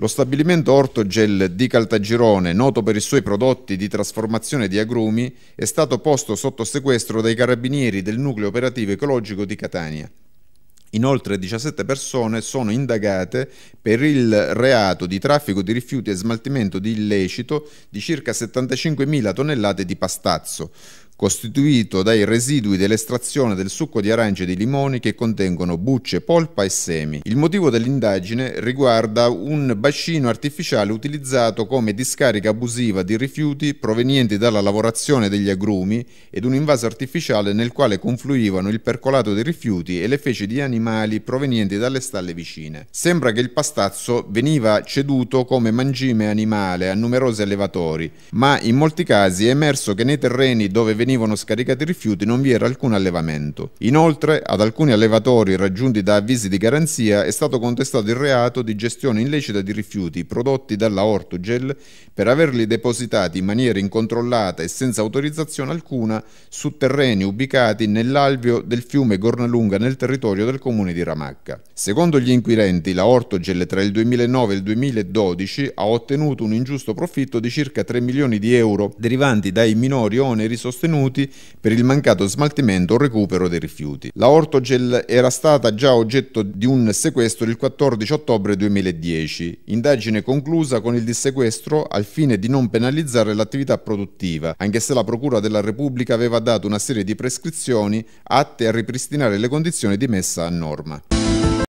Lo stabilimento Ortogel di Caltagirone, noto per i suoi prodotti di trasformazione di agrumi, è stato posto sotto sequestro dai carabinieri del nucleo operativo ecologico di Catania. Inoltre 17 persone sono indagate per il reato di traffico di rifiuti e smaltimento di illecito di circa 75.000 tonnellate di pastazzo, costituito dai residui dell'estrazione del succo di arance e di limoni che contengono bucce, polpa e semi. Il motivo dell'indagine riguarda un bacino artificiale utilizzato come discarica abusiva di rifiuti provenienti dalla lavorazione degli agrumi ed un invaso artificiale nel quale confluivano il percolato dei rifiuti e le feci di animali provenienti dalle stalle vicine. Sembra che il pastazzo veniva ceduto come mangime animale a numerosi allevatori, ma in molti casi è emerso che nei terreni dove veniva venivano scaricati rifiuti non vi era alcun allevamento. Inoltre, ad alcuni allevatori raggiunti da avvisi di garanzia è stato contestato il reato di gestione illecita di rifiuti prodotti dalla Ortogel per averli depositati in maniera incontrollata e senza autorizzazione alcuna su terreni ubicati nell'alveo del fiume Gornalunga nel territorio del comune di Ramacca. Secondo gli inquirenti, la Ortogel tra il 2009 e il 2012 ha ottenuto un ingiusto profitto di circa 3 milioni di euro derivanti dai minori oneri sostenuti detenuti per il mancato smaltimento o recupero dei rifiuti. La Ortogel era stata già oggetto di un sequestro il 14 ottobre 2010, indagine conclusa con il dissequestro al fine di non penalizzare l'attività produttiva, anche se la Procura della Repubblica aveva dato una serie di prescrizioni atte a ripristinare le condizioni di messa a norma.